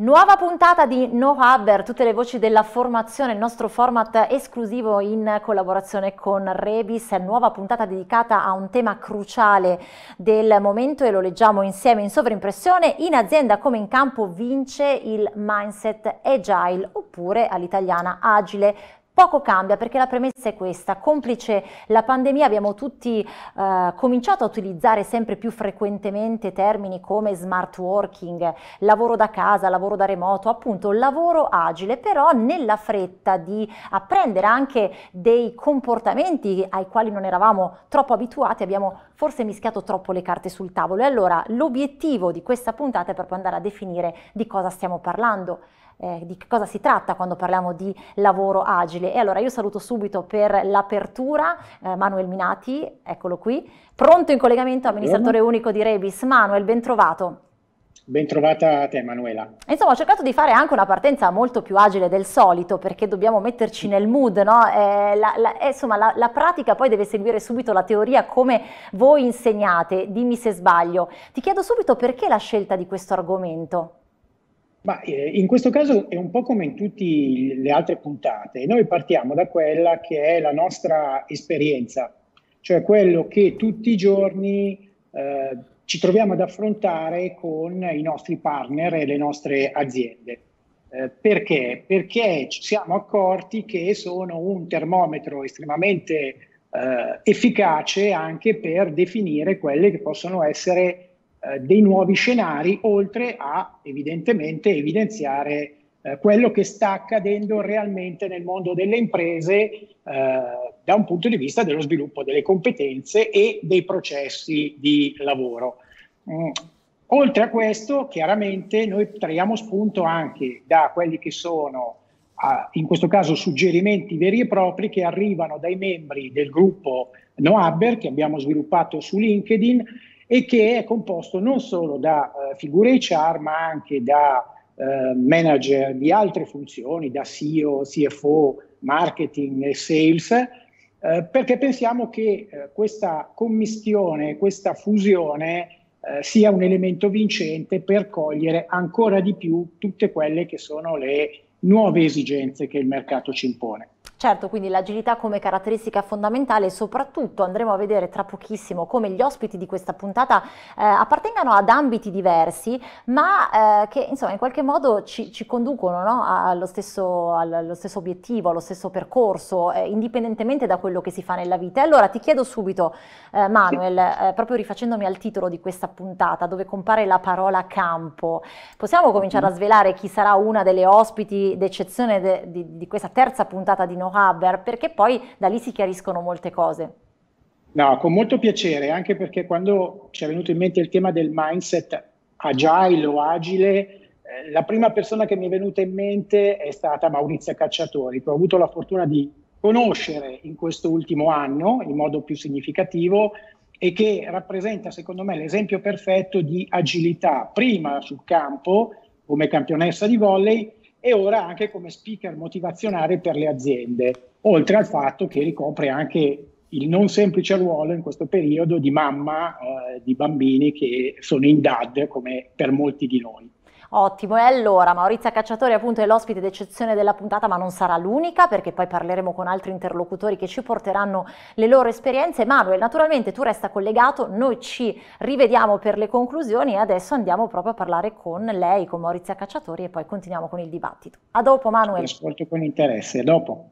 Nuova puntata di No Hub, tutte le voci della formazione, il nostro format esclusivo in collaborazione con Rebis, nuova puntata dedicata a un tema cruciale del momento e lo leggiamo insieme in sovrimpressione. In azienda come in campo vince il mindset agile oppure all'italiana agile Poco cambia perché la premessa è questa, complice la pandemia abbiamo tutti eh, cominciato a utilizzare sempre più frequentemente termini come smart working, lavoro da casa, lavoro da remoto, appunto lavoro agile, però nella fretta di apprendere anche dei comportamenti ai quali non eravamo troppo abituati abbiamo forse mischiato troppo le carte sul tavolo e allora l'obiettivo di questa puntata è proprio andare a definire di cosa stiamo parlando eh, di che cosa si tratta quando parliamo di lavoro agile. E allora io saluto subito per l'apertura eh, Manuel Minati, eccolo qui, pronto in collegamento amministratore unico di Rebis. Manuel, ben trovato. Bentrovata a te Manuela. Insomma ho cercato di fare anche una partenza molto più agile del solito perché dobbiamo metterci nel mood, no? eh, la, la, eh, insomma la, la, pratica poi deve seguire subito la teoria come voi insegnate, dimmi se sbaglio. Ti chiedo subito perché la scelta di questo argomento? Ma eh, in questo caso è un po' come in tutte le altre puntate, noi partiamo da quella che è la nostra esperienza, cioè quello che tutti i giorni eh, ci troviamo ad affrontare con i nostri partner e le nostre aziende. Eh, perché? Perché ci siamo accorti che sono un termometro estremamente eh, efficace anche per definire quelle che possono essere eh, dei nuovi scenari, oltre a evidentemente evidenziare eh, quello che sta accadendo realmente nel mondo delle imprese eh, da un punto di vista dello sviluppo delle competenze e dei processi di lavoro. Mm. Oltre a questo, chiaramente noi traiamo spunto anche da quelli che sono, in questo caso, suggerimenti veri e propri che arrivano dai membri del gruppo NoHubber che abbiamo sviluppato su LinkedIn e che è composto non solo da eh, figure HR ma anche da eh, manager di altre funzioni, da CEO, CFO, marketing e sales, eh, perché pensiamo che eh, questa commistione, questa fusione eh, sia un elemento vincente per cogliere ancora di più tutte quelle che sono le nuove esigenze che il mercato ci impone. Certo, quindi l'agilità come caratteristica fondamentale e soprattutto andremo a vedere tra pochissimo come gli ospiti di questa puntata eh, appartengano ad ambiti diversi, ma eh, che insomma in qualche modo ci, ci conducono no? allo, stesso, allo, stesso, obiettivo, allo stesso percorso, eh, indipendentemente da quello che si fa nella vita. E allora ti chiedo subito, eh, Manuel, eh, proprio rifacendomi al titolo di questa puntata, dove compare la parola campo, possiamo cominciare mm-hmm. a svelare chi sarà una delle ospiti d'eccezione de, di, di questa terza puntata di noi? Stefano Haber, perché poi da lì si chiariscono molte cose. No, con molto piacere, anche perché quando ci è venuto in mente il tema del mindset agile o agile, eh, la prima persona che mi è venuta in mente è stata Maurizia Cacciatori, che ho avuto la fortuna di conoscere in questo ultimo anno in modo più significativo e che rappresenta secondo me l'esempio perfetto di agilità, prima sul campo come campionessa di volley e ora anche come speaker motivazionale per le aziende, oltre al fatto che ricopre anche il non semplice ruolo in questo periodo di mamma eh, di bambini che sono in DAD come per molti di noi. Ottimo, e allora Maurizia Cacciatore appunto è l'ospite d'eccezione della puntata, ma non sarà l'unica perché poi parleremo con altri interlocutori che ci porteranno le loro esperienze. Manuel, naturalmente tu resta collegato, noi ci rivediamo per le conclusioni e adesso andiamo proprio a parlare con lei, con Maurizia Cacciatori e poi continuiamo con il dibattito. A dopo Manuel. Ti ascolto con interesse, a dopo.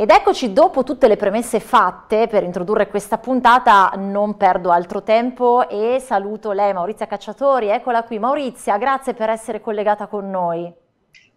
Ed eccoci dopo tutte le premesse fatte per introdurre questa puntata, non perdo altro tempo e saluto lei Maurizia Cacciatori, eccola qui. Maurizia, grazie per essere collegata con noi.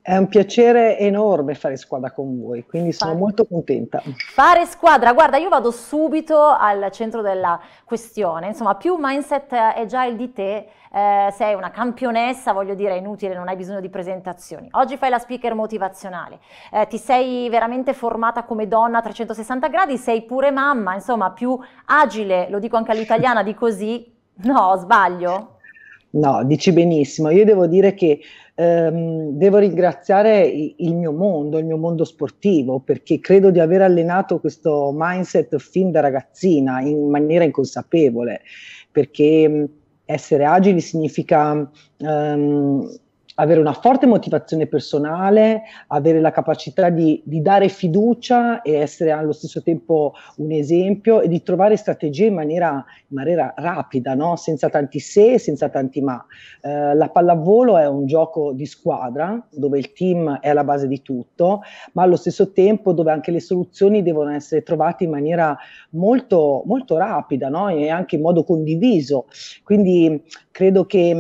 È un piacere enorme fare squadra con voi, quindi sono fare. molto contenta. Fare squadra, guarda, io vado subito al centro della questione, insomma, più mindset è già il di te, eh, sei una campionessa, voglio dire, è inutile, non hai bisogno di presentazioni. Oggi fai la speaker motivazionale, eh, ti sei veramente formata come donna a 360 gradi, sei pure mamma, insomma, più agile, lo dico anche all'italiana di così. No, sbaglio? No, dici benissimo. Io devo dire che ehm, devo ringraziare il mio mondo, il mio mondo sportivo, perché credo di aver allenato questo mindset fin da ragazzina in maniera inconsapevole, perché essere agili significa ehm, avere una forte motivazione personale, avere la capacità di, di, dare fiducia e essere allo stesso tempo un esempio e di trovare strategie in maniera, in maniera rapida, no? senza tanti se, e senza tanti ma. Eh, la pallavolo è un gioco di squadra dove il team è alla base di tutto, ma allo stesso tempo dove anche le soluzioni devono essere trovate in maniera molto, molto rapida no? e anche in modo condiviso. Quindi credo che mh,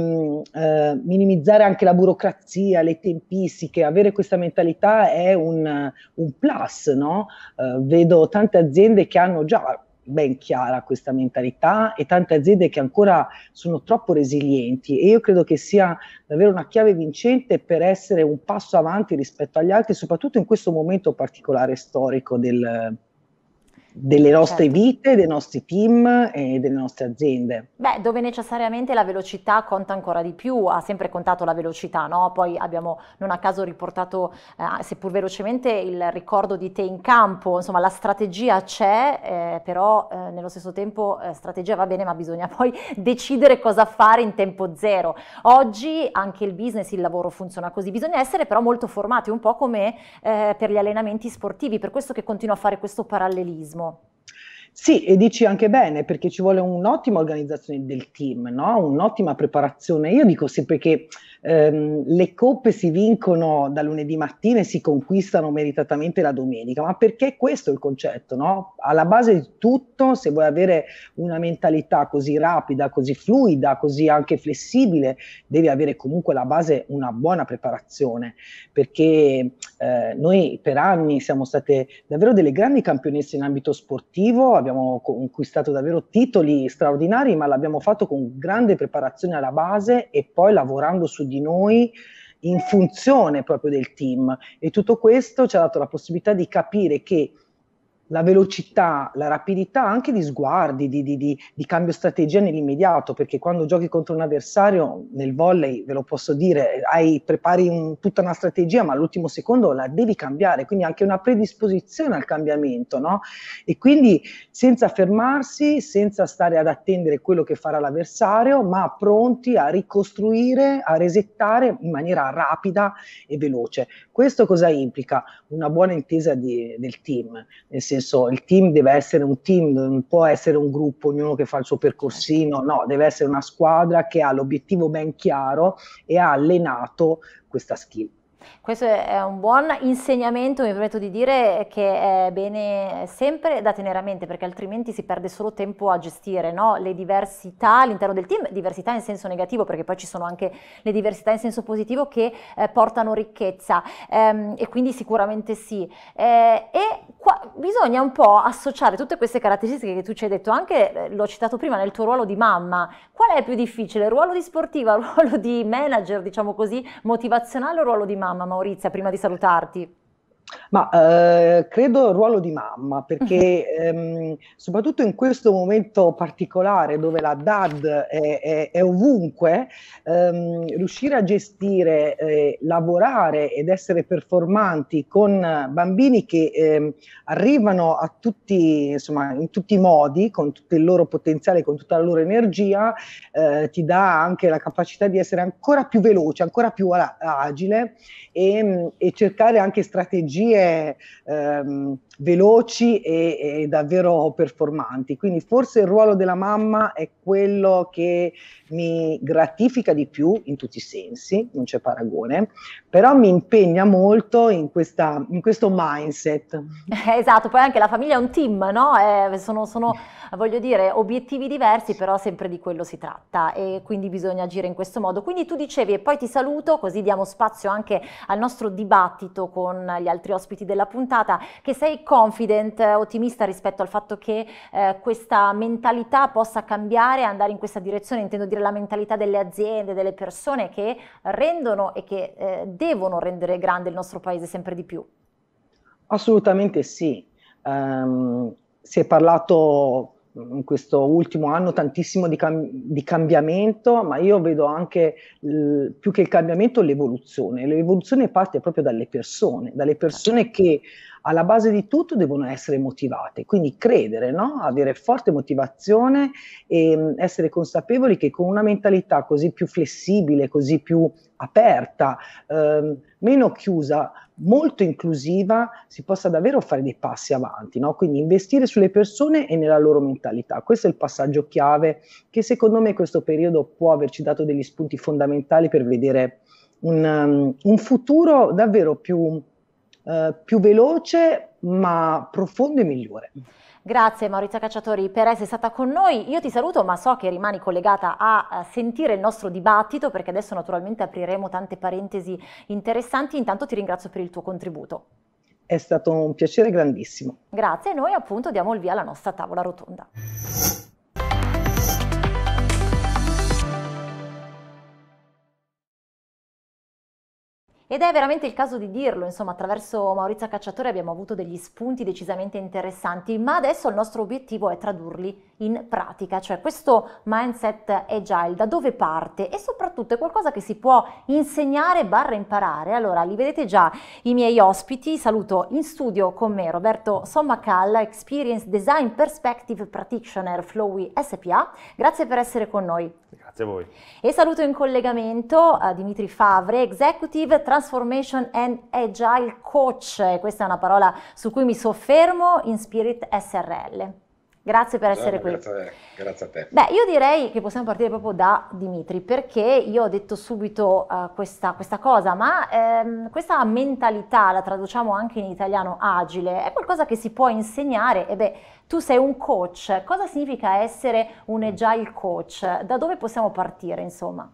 mm, eh, minimizzare anche la burocrazia, le tempistiche, avere questa mentalità è un, un plus, no? eh, vedo tante aziende che hanno già ben chiara questa mentalità e tante aziende che ancora sono troppo resilienti e io credo che sia davvero una chiave vincente per essere un passo avanti rispetto agli altri, soprattutto in questo momento particolare storico del, delle nostre certo. vite, dei nostri team e delle nostre aziende. Beh, dove necessariamente la velocità conta ancora di più, ha sempre contato la velocità, no? Poi abbiamo non a caso riportato, eh, seppur velocemente, il ricordo di te in campo, insomma la strategia c'è, eh, però eh, nello stesso tempo eh, strategia va bene, ma bisogna poi decidere cosa fare in tempo zero. Oggi anche il business, il lavoro funziona così, bisogna essere però molto formati, un po' come eh, per gli allenamenti sportivi, per questo che continuo a fare questo parallelismo organismo. Sì, e dici anche bene, perché ci vuole un'ottima organizzazione del team, no? un'ottima preparazione. Io dico sempre che ehm, le coppe si vincono da lunedì mattina e si conquistano meritatamente la domenica, ma perché questo è il concetto, no? Alla base di tutto, se vuoi avere una mentalità così rapida, così fluida, così anche flessibile, devi avere comunque alla base una buona preparazione, perché eh, noi per anni siamo state davvero delle grandi campionesse in ambito sportivo, abbiamo conquistato davvero titoli straordinari, ma l'abbiamo fatto con grande preparazione alla base e poi lavorando su di noi in funzione proprio del team e tutto questo ci ha dato la possibilità di capire che la velocità, la rapidità anche di sguardi, di, di, di, di, cambio strategia nell'immediato, perché quando giochi contro un avversario nel volley, ve lo posso dire, hai, prepari un, tutta una strategia, ma all'ultimo secondo la devi cambiare, quindi anche una predisposizione al cambiamento, no? E quindi senza fermarsi, senza stare ad attendere quello che farà l'avversario, ma pronti a ricostruire, a resettare in maniera rapida e veloce. Questo cosa implica? Una buona intesa del team, nel senso senso il team deve essere un team, non può essere un gruppo, ognuno che fa il suo percorsino, no, deve essere una squadra che ha l'obiettivo ben chiaro e ha allenato questa skill. Questo è un buon insegnamento, mi permetto di dire, che è bene sempre da tenere a mente, perché altrimenti si perde solo tempo a gestire no? le diversità all'interno del team, diversità in senso negativo, perché poi ci sono anche le diversità in senso positivo che eh, portano ricchezza, ehm, e quindi sicuramente sì. Eh, e bisogna un po' associare tutte queste caratteristiche che tu ci hai detto, anche eh, l'ho citato prima nel tuo ruolo di mamma, qual è il più difficile, ruolo di sportiva, ruolo di manager, diciamo così, motivazionale o ruolo di mamma, Maurizia, prima di salutarti? Ma eh, credo ruolo di mamma, perché mhm. ehm, soprattutto in questo momento particolare dove la DAD è, è, è ovunque, ehm, riuscire a gestire, eh, lavorare ed essere performanti con bambini che ehm, arrivano a tutti, insomma, in tutti i modi, con tutto il loro potenziale, con tutta la loro energia, eh, ti dà anche la capacità di essere ancora più veloce, ancora più agile e, mm, e cercare anche strategie strategie ehm, veloci e, e davvero performanti. Quindi forse il ruolo della mamma è quello che mi gratifica di più in tutti i sensi, non c'è paragone, però mi impegna molto in, questa, in questo mindset. Eh, esatto, poi anche la famiglia è un team, no? Eh, sono, sono, voglio dire, obiettivi diversi, però sempre di quello si tratta e quindi bisogna agire in questo modo. Quindi tu dicevi, e poi ti saluto, così diamo spazio anche al nostro dibattito con gli altri ospiti della puntata, che sei confident, ottimista rispetto al fatto che eh, questa mentalità possa cambiare andare in questa direzione, intendo dire la mentalità delle aziende, delle persone che rendono e che eh, devono rendere grande il nostro paese sempre di più? Assolutamente sì. Um, si è parlato in questo ultimo anno tantissimo di, cam- di cambiamento, ma io vedo anche l- più che il cambiamento l'evoluzione. L'evoluzione parte proprio dalle persone, dalle persone che alla base di tutto devono essere motivate, quindi credere, no? avere forte motivazione e mm, essere consapevoli che con una mentalità così più flessibile, così più aperta, ehm, meno chiusa, molto inclusiva, si possa davvero fare dei passi avanti, no? quindi investire sulle persone e nella loro mentalità. Questo è il passaggio chiave che secondo me questo periodo può averci dato degli spunti fondamentali per vedere un, um, un futuro davvero più eh, più veloce ma profondo e migliore. Grazie Maurizio Cacciatori per essere stata con noi. Io ti saluto ma so che rimani collegata a sentire il nostro dibattito perché adesso naturalmente apriremo tante parentesi interessanti. Intanto ti ringrazio per il tuo contributo. È stato un piacere grandissimo. Grazie, e noi appunto diamo il via alla nostra tavola rotonda. Ed è veramente il caso di dirlo, insomma, attraverso Maurizio Cacciatore abbiamo avuto degli spunti decisamente interessanti, ma adesso il nostro obiettivo è tradurli in pratica, cioè questo mindset agile da dove parte e soprattutto è qualcosa che si può insegnare barra imparare. Allora, li vedete già i miei ospiti, saluto in studio con me Roberto Sommacalla, Experience Design Perspective Practitioner Flowy SPA, grazie per essere con noi. Grazie. Grazie a voi. E saluto in collegamento eh, Dimitri Favre, Executive Transformation and Agile Coach. Questa è una parola su cui mi soffermo in Spirit SRL. Grazie per essere no, qui. Grazie, grazie, a te. Beh, io direi che possiamo partire proprio da Dimitri, perché io ho detto subito uh, questa, questa, cosa, ma ehm, questa mentalità, la traduciamo anche in italiano agile, è qualcosa che si può insegnare e beh, tu sei un coach, cosa significa essere un mm. agile coach? Da dove possiamo partire, insomma?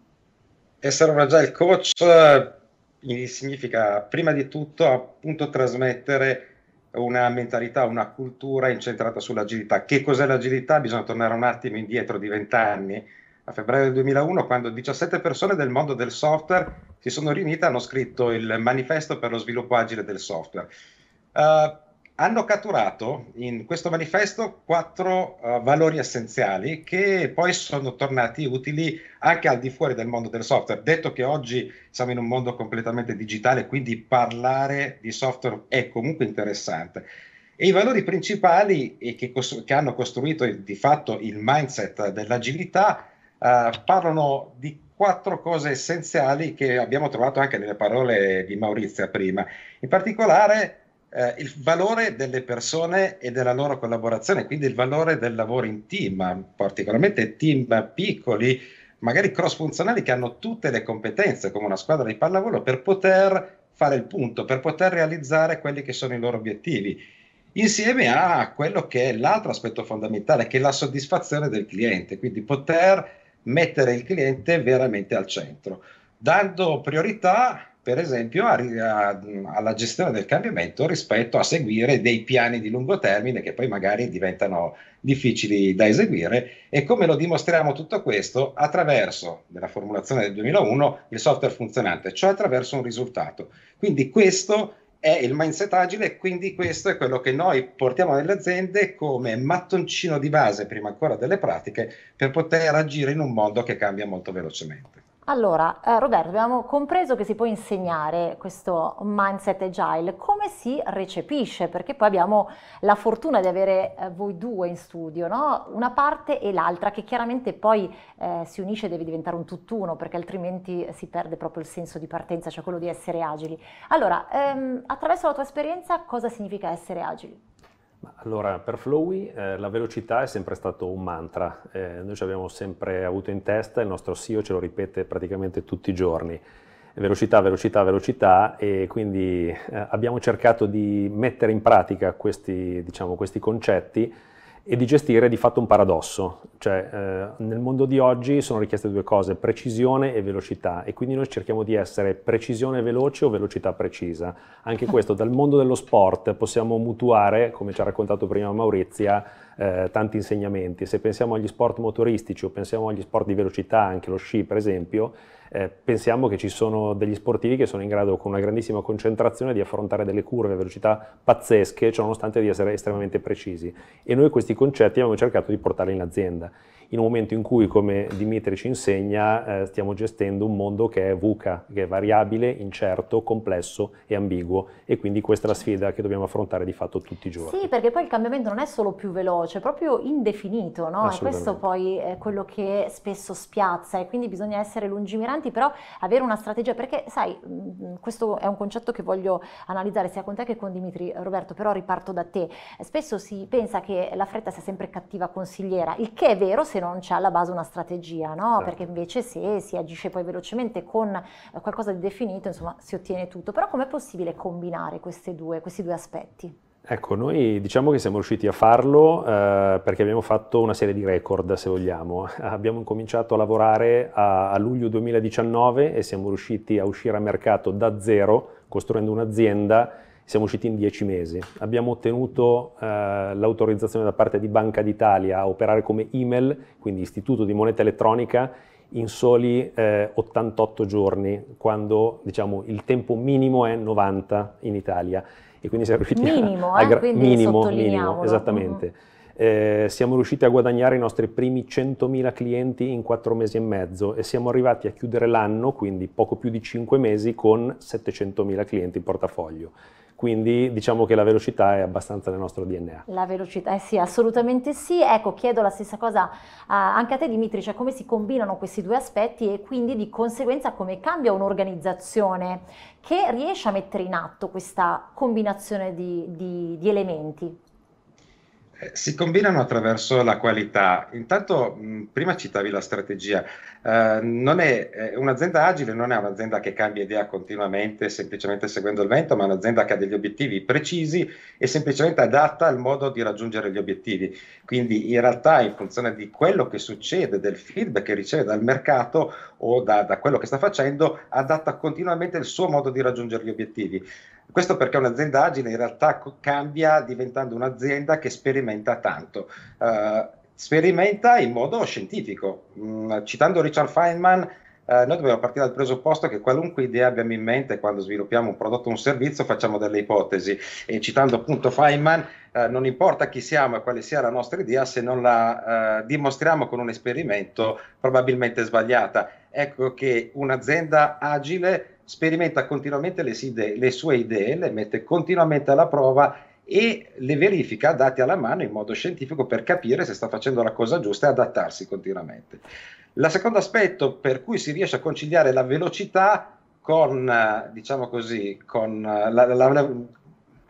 Essere un agile coach eh, significa prima di tutto appunto trasmettere una mentalità, una cultura incentrata sull'agilità. Che cos'è l'agilità? Bisogna tornare un attimo indietro di vent'anni, a febbraio del 2001, quando 17 persone del mondo del software si sono riunite e hanno scritto il manifesto per lo sviluppo agile del software. Uh, hanno catturato in questo manifesto quattro uh, valori essenziali che poi sono tornati utili anche al di fuori del mondo del software. Detto che oggi siamo in un mondo completamente digitale, quindi parlare di software è comunque interessante. E i valori principali eh, che, costru- che hanno costruito di fatto il mindset dell'agilità uh, parlano di quattro cose essenziali che abbiamo trovato anche nelle parole di Maurizia prima. In particolare eh, il valore delle persone e della loro collaborazione, quindi il valore del lavoro in team, particolarmente team piccoli, magari cross funzionali che hanno tutte le competenze come una squadra di pallavolo per poter fare il punto, per poter realizzare quelli che sono i loro obiettivi, insieme a quello che è l'altro aspetto fondamentale, che è la soddisfazione del cliente, quindi poter mettere il cliente veramente al centro, dando priorità per esempio, a, a, alla gestione del cambiamento rispetto a seguire dei piani di lungo termine che poi magari diventano difficili da eseguire. E come lo dimostriamo tutto questo? Attraverso, nella formulazione del 2001, il software funzionante, cioè attraverso un risultato. Quindi questo è il mindset agile, quindi questo è quello che noi portiamo nelle aziende come mattoncino di base, prima ancora delle pratiche, per poter agire in un mondo che cambia molto velocemente. Allora, eh, Roberto, abbiamo compreso che si può insegnare questo mindset agile, come si recepisce? Perché poi abbiamo la fortuna di avere eh, voi due in studio, no? una parte e l'altra, che chiaramente poi eh, si unisce e deve diventare un tutt'uno, perché altrimenti si perde proprio il senso di partenza, cioè quello di essere agili. Allora, ehm, attraverso la tua esperienza, cosa significa essere agili? Allora, per Flowy eh, la velocità è sempre stato un mantra, eh, noi ci abbiamo sempre avuto in testa, il nostro CEO ce lo ripete praticamente tutti i giorni, velocità, velocità, velocità e quindi eh, abbiamo cercato di mettere in pratica questi, diciamo, questi concetti e di gestire di fatto un paradosso, cioè eh, nel mondo di oggi sono richieste due cose, precisione e velocità e quindi noi cerchiamo di essere precisione veloce o velocità precisa. Anche mm. questo dal mondo dello sport possiamo mutuare, come ci ha raccontato prima Maurizia, eh, tanti insegnamenti. Se pensiamo agli sport motoristici o pensiamo agli sport di velocità, anche lo sci per esempio, eh, pensiamo che ci sono degli sportivi che sono in grado con una grandissima concentrazione di affrontare delle curve a velocità pazzesche, ciononostante di essere estremamente precisi. E noi questi concetti abbiamo cercato di portarli in azienda, in un momento in cui, come Dimitri ci insegna, eh, stiamo gestendo un mondo che è VUCA, che è variabile, incerto, complesso e ambiguo. E quindi questa è la sfida che dobbiamo affrontare di fatto tutti i giorni. Sì, perché poi il cambiamento non è solo più veloce, è proprio indefinito, no? E questo poi è quello che spesso spiazza e quindi bisogna essere lungimiranti importanti, però avere una strategia, perché sai, mm, questo è un concetto che voglio analizzare sia con te che con Dimitri, Roberto, però riparto da te. Spesso si pensa che la fretta sia sempre cattiva consigliera, il che è vero se non c'è alla base una strategia, no? Certo. Perché invece se si agisce poi velocemente con eh, qualcosa di definito, insomma, si ottiene tutto. Però com'è possibile combinare due, questi due aspetti? Ecco, noi diciamo che siamo riusciti a farlo eh, perché abbiamo fatto una serie di record, se vogliamo. Abbiamo cominciato a lavorare a, a luglio 2019 e siamo riusciti a uscire a mercato da zero, costruendo un'azienda, siamo usciti in dieci mesi. Abbiamo ottenuto eh, l'autorizzazione da parte di Banca d'Italia a operare come email, quindi istituto di moneta elettronica, in soli eh, 88 giorni, quando diciamo, il tempo minimo è 90 in Italia e quindi siamo riusciti minimo, a, a eh? gra- quindi minimo, minimo, esattamente. Mm-hmm eh, siamo riusciti a guadagnare i nostri primi 100.000 clienti in quattro mesi e mezzo e siamo arrivati a chiudere l'anno, quindi poco più di cinque mesi, con 700.000 clienti in portafoglio. Quindi diciamo che la velocità è abbastanza nel nostro DNA. La velocità, eh sì, assolutamente sì. Ecco, chiedo la stessa cosa a, eh, anche a te Dimitri, cioè come si combinano questi due aspetti e quindi di conseguenza come cambia un'organizzazione che riesce a mettere in atto questa combinazione di, di, di elementi? Eh, si combinano attraverso la qualità. Intanto, mh, prima citavi la strategia. Eh, è, eh, un'azienda agile non è un'azienda che cambia idea continuamente, semplicemente seguendo il vento, ma è un'azienda che ha degli obiettivi precisi e semplicemente adatta al modo di raggiungere gli obiettivi. Quindi, in realtà, in funzione di quello che succede, del feedback che riceve dal mercato o da, da quello che sta facendo, adatta continuamente il suo modo di raggiungere gli obiettivi. Questo perché un'azienda agile in realtà cambia diventando un'azienda che sperimenta tanto. Uh, sperimenta in modo scientifico. Mm, citando Richard Feynman, eh, noi dobbiamo partire dal presupposto che qualunque idea abbiamo in mente quando sviluppiamo un prodotto o un servizio facciamo delle ipotesi e citando appunto Feynman eh, non importa chi siamo e quale sia la nostra idea se non la eh, dimostriamo con un esperimento probabilmente sbagliata. Ecco che un'azienda agile sperimenta continuamente le, idee, le sue idee, le mette continuamente alla prova e le verifica dati alla mano in modo scientifico per capire se sta facendo la cosa giusta e adattarsi continuamente. Il secondo aspetto per cui si riesce a conciliare la velocità con, diciamo così, con la, la, la,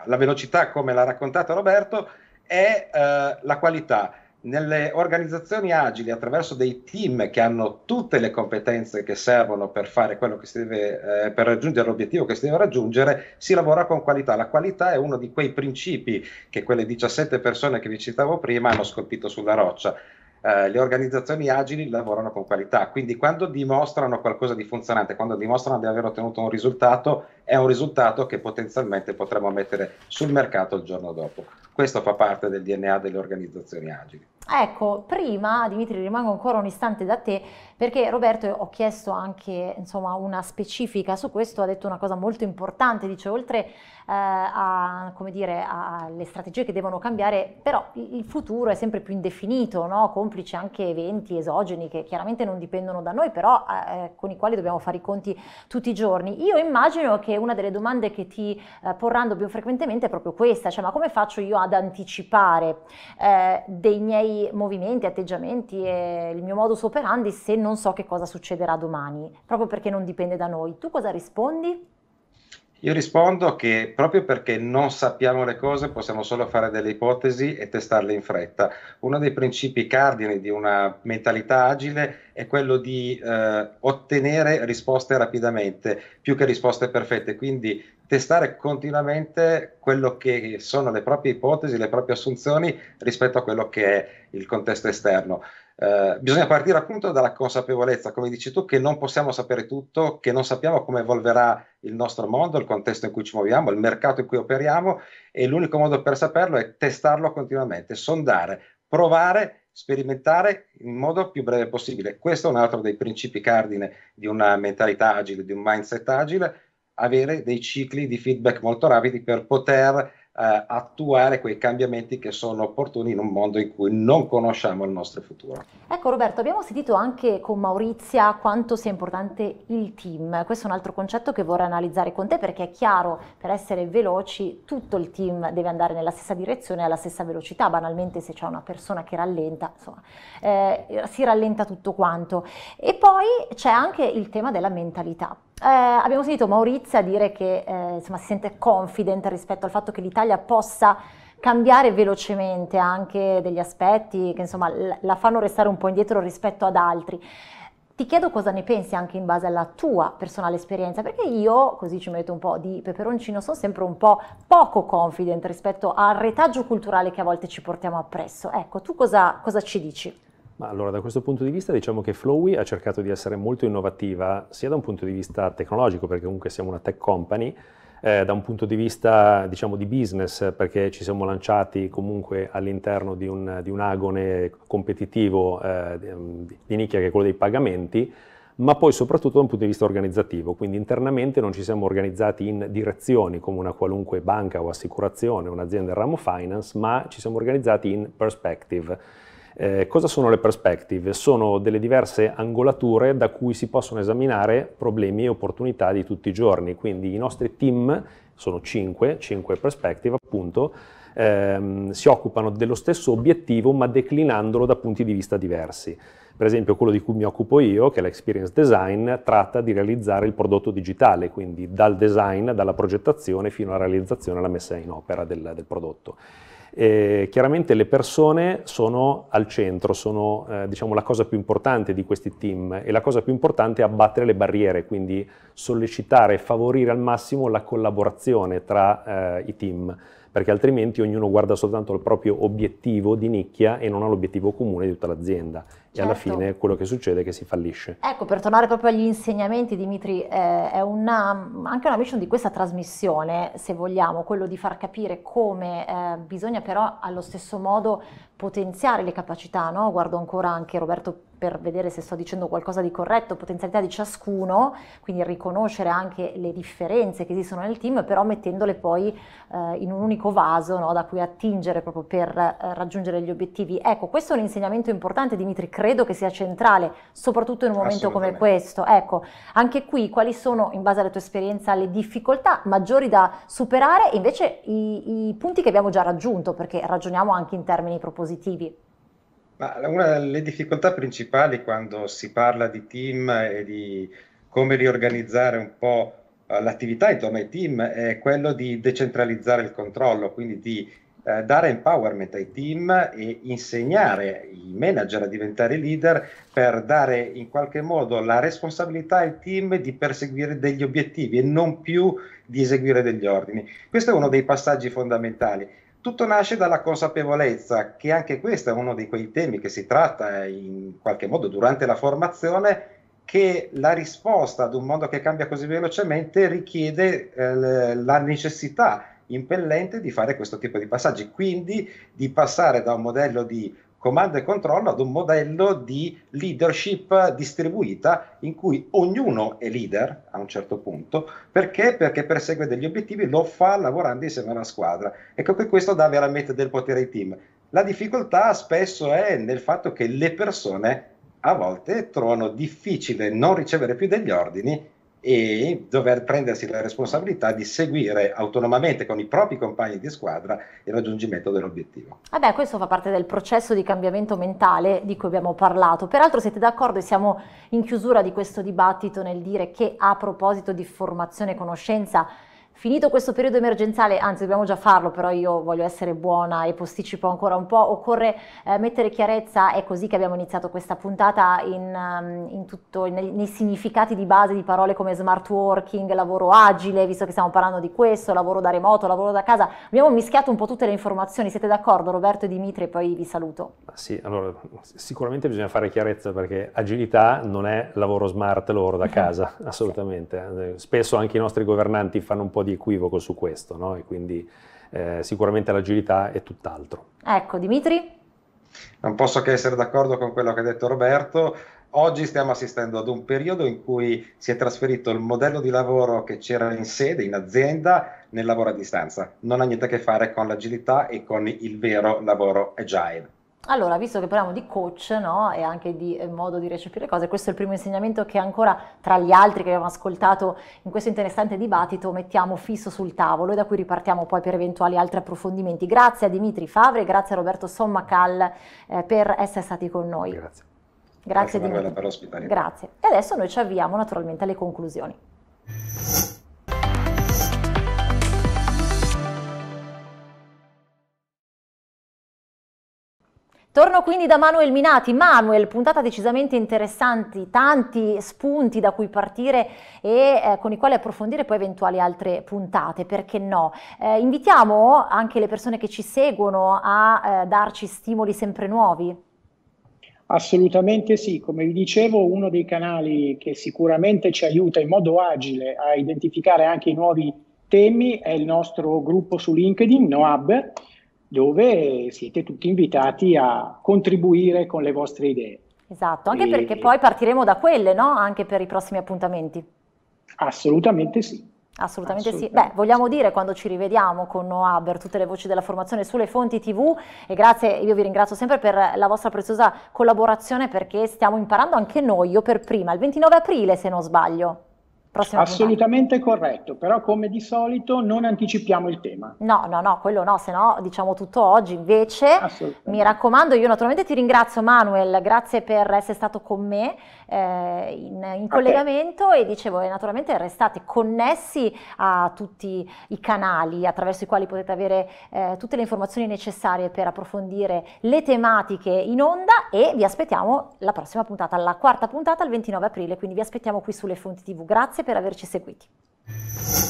la velocità come l'ha raccontato Roberto è eh, la qualità nelle organizzazioni agili attraverso dei team che hanno tutte le competenze che servono per fare quello che si deve eh, per raggiungere l'obiettivo che si deve raggiungere, si lavora con qualità. La qualità è uno di quei principi che quelle 17 persone che vi citavo prima hanno scolpito sulla roccia. Eh, le organizzazioni agili lavorano con qualità, quindi quando dimostrano qualcosa di funzionante, quando dimostrano di aver ottenuto un risultato, è un risultato che potenzialmente potremmo mettere sul mercato il giorno dopo. Questo fa parte del DNA delle organizzazioni agili. Ecco, prima Dimitri rimango ancora un istante da te perché Roberto ho chiesto anche insomma, una specifica su questo, ha detto una cosa molto importante, dice oltre eh, a, dire, alle strategie che devono cambiare, però il futuro è sempre più indefinito, no? complice anche eventi esogeni che chiaramente non dipendono da noi, però eh, eh, con i quali dobbiamo fare i conti tutti i giorni. Io immagino che una delle domande che ti eh, porranno più frequentemente è proprio questa, cioè ma come faccio io ad anticipare eh, dei miei movimenti, atteggiamenti e il mio modus operandi se non non so che cosa succederà domani, proprio perché non dipende da noi. Tu cosa rispondi? Io rispondo che proprio perché non sappiamo le cose possiamo solo fare delle ipotesi e testarle in fretta. Uno dei principi cardini di una mentalità agile è quello di eh, ottenere risposte rapidamente, più che risposte perfette. Quindi testare continuamente quello che sono le proprie ipotesi, le proprie assunzioni rispetto a quello che è il contesto esterno. Eh, bisogna partire appunto dalla consapevolezza, come dici tu, che non possiamo sapere tutto, che non sappiamo come evolverà il nostro mondo, il contesto in cui ci muoviamo, il mercato in cui operiamo e l'unico modo per saperlo è testarlo continuamente, sondare, provare sperimentare in modo più breve possibile. Questo è un altro dei principi cardine di una mentalità agile, di un mindset agile, avere dei cicli di feedback molto rapidi per poter eh, attuare quei cambiamenti che sono opportuni in un mondo in cui non conosciamo il nostro futuro. Ecco Roberto, abbiamo sentito anche con Maurizia quanto sia importante il team. Questo è un altro concetto che vorrei analizzare con te perché è chiaro, per essere veloci, tutto il team deve andare nella stessa direzione alla stessa velocità. Banalmente se c'è una persona che rallenta, insomma, eh, si rallenta tutto quanto. E poi c'è anche il tema della mentalità. Eh, abbiamo sentito Maurizia dire che eh, insomma, si sente confident rispetto al fatto che l'Italia possa cambiare velocemente anche degli aspetti che insomma, la fanno restare un po' indietro rispetto ad altri. Ti chiedo cosa ne pensi anche in base alla tua personale esperienza, perché io, così ci metto un po' di peperoncino, sono sempre un po' poco confident rispetto al retaggio culturale che a volte ci portiamo appresso. Ecco, tu cosa, cosa ci dici? Ma allora, da questo punto di vista diciamo che Flowy ha cercato di essere molto innovativa sia da un punto di vista tecnologico, perché comunque siamo una tech company, eh, da un punto di vista diciamo, di business, perché ci siamo lanciati comunque all'interno di un, di un agone competitivo eh, di, di nicchia che è quello dei pagamenti, ma poi soprattutto da un punto di vista organizzativo, quindi internamente non ci siamo organizzati in direzioni come una qualunque banca o assicurazione, un'azienda del ramo finance, ma ci siamo organizzati in perspective eh, cosa sono le perspective? Sono delle diverse angolature da cui si possono esaminare problemi e opportunità di tutti i giorni, quindi i nostri team sono cinque, cinque perspective appunto, ehm, si occupano dello stesso obiettivo ma declinandolo da punti di vista diversi. Per esempio quello di cui mi occupo io, che è l'experience design, tratta di realizzare il prodotto digitale, quindi dal design, dalla progettazione fino alla realizzazione e alla messa in opera del, del prodotto eh, chiaramente le persone sono al centro, sono eh, diciamo, la cosa più importante di questi team e la cosa più importante è abbattere le barriere, quindi sollecitare e favorire al massimo la collaborazione tra eh, i team perché altrimenti ognuno guarda soltanto al proprio obiettivo di nicchia e non ha l'obiettivo comune di tutta l'azienda. Certo. E alla certo. fine quello che succede è che si fallisce. Ecco, per tornare proprio agli insegnamenti, Dimitri, eh, è una, anche una mission di questa trasmissione, se vogliamo, quello di far capire come eh, bisogna però allo stesso modo potenziare le capacità, no? guardo ancora anche Roberto per vedere se sto dicendo qualcosa di corretto, potenzialità di ciascuno, quindi riconoscere anche le differenze che esistono nel team, però mettendole poi eh, in un unico vaso no, da cui attingere proprio per eh, raggiungere gli obiettivi. Ecco, questo è un insegnamento importante, Dimitri, credo che sia centrale, soprattutto in un momento come questo. Ecco, anche qui quali sono, in base alla tua esperienza, le difficoltà maggiori da superare e invece i, i punti che abbiamo già raggiunto, perché ragioniamo anche in termini propositivi. Ma una delle difficoltà principali quando si parla di team e di come riorganizzare un po' eh, l'attività intorno ai team è quello di decentralizzare il controllo, quindi di eh, dare empowerment ai team e insegnare i manager a diventare leader per dare in qualche modo la responsabilità al team di perseguire degli obiettivi e non più di eseguire degli ordini. Questo è uno dei passaggi fondamentali. Tutto nasce dalla consapevolezza che anche questo è uno di quei temi che si tratta in qualche modo durante la formazione, che la risposta ad un mondo che cambia così velocemente richiede eh, la necessità impellente di fare questo tipo di passaggi, quindi di passare da un modello di comando e controllo ad un modello di leadership distribuita in cui ognuno è leader a un certo punto perché? perché persegue degli obiettivi lo fa lavorando insieme a una squadra ecco che questo dà veramente del potere ai team la difficoltà spesso è nel fatto che le persone a volte trovano difficile non ricevere più degli ordini e dover prendersi la responsabilità di seguire autonomamente con i propri compagni di squadra il raggiungimento dell'obiettivo. Vabbè, questo fa parte del processo di cambiamento mentale di cui abbiamo parlato. Peraltro siete d'accordo e siamo in chiusura di questo dibattito nel dire che a proposito di formazione e conoscenza Finito questo periodo emergenziale, anzi dobbiamo già farlo, però io voglio essere buona e posticipo ancora un po', occorre eh, mettere chiarezza, è così che abbiamo iniziato questa puntata in, ehm, in tutto, nei, nei, significati di base di parole come smart working, lavoro agile, visto che stiamo parlando di questo, lavoro da remoto, lavoro da casa, abbiamo mischiato un po' tutte le informazioni, siete d'accordo Roberto e Dimitri e poi vi saluto. Sì, allora sicuramente bisogna fare chiarezza perché agilità non è lavoro smart, lavoro da casa, assolutamente. Spesso anche i nostri governanti fanno un po' di di equivoco su questo, no? e quindi eh, sicuramente l'agilità è tutt'altro. Ecco, Dimitri? Non posso che essere d'accordo con quello che ha detto Roberto. Oggi stiamo assistendo ad un periodo in cui si è trasferito il modello di lavoro che c'era in sede, in azienda, nel lavoro a distanza. Non ha niente a che fare con l'agilità e con il vero lavoro agile. Allora, visto che parliamo di coach no? e anche di eh, modo di recepire cose, questo è il primo insegnamento che ancora tra gli altri che abbiamo ascoltato in questo interessante dibattito mettiamo fisso sul tavolo e da cui ripartiamo poi per eventuali altri approfondimenti. Grazie a Dimitri Favre, grazie a Roberto Sommacal eh, per essere stati con noi. Grazie. Grazie, grazie Dimitri. per l'ospitalità. Grazie. E adesso noi ci avviamo naturalmente alle conclusioni. Torno quindi da Manuel Minati. Manuel, puntata decisamente interessante, tanti spunti da cui partire e eh, con i quali approfondire poi eventuali altre puntate, perché no? Eh, invitiamo anche le persone che ci seguono a eh, darci stimoli sempre nuovi. Assolutamente sì, come vi dicevo, uno dei canali che sicuramente ci aiuta in modo agile a identificare anche i nuovi temi è il nostro gruppo su LinkedIn, NoHub dove siete tutti invitati a contribuire con le vostre idee. Esatto, anche e... perché poi partiremo da quelle, no? Anche per i prossimi appuntamenti. Assolutamente sì. Assolutamente, Assolutamente, sì. Beh, vogliamo dire quando ci rivediamo con Noab tutte le voci della formazione sulle fonti TV e grazie, io vi ringrazio sempre per la vostra preziosa collaborazione perché stiamo imparando anche noi, io per prima, il 29 aprile se non sbaglio. Assolutamente puntata. corretto, però come di solito non anticipiamo il tema. No, no, no, quello no, se no diciamo tutto oggi. Invece, mi raccomando, io naturalmente ti ringrazio Manuel, grazie per essere stato con me eh, in, in collegamento e dicevo, eh, naturalmente restate connessi a tutti i canali attraverso i quali potete avere eh, tutte le informazioni necessarie per approfondire le tematiche in onda e vi aspettiamo la prossima puntata, la quarta puntata il 29 aprile, quindi vi aspettiamo qui sulle fonti TV. Grazie Grazie per averci seguiti.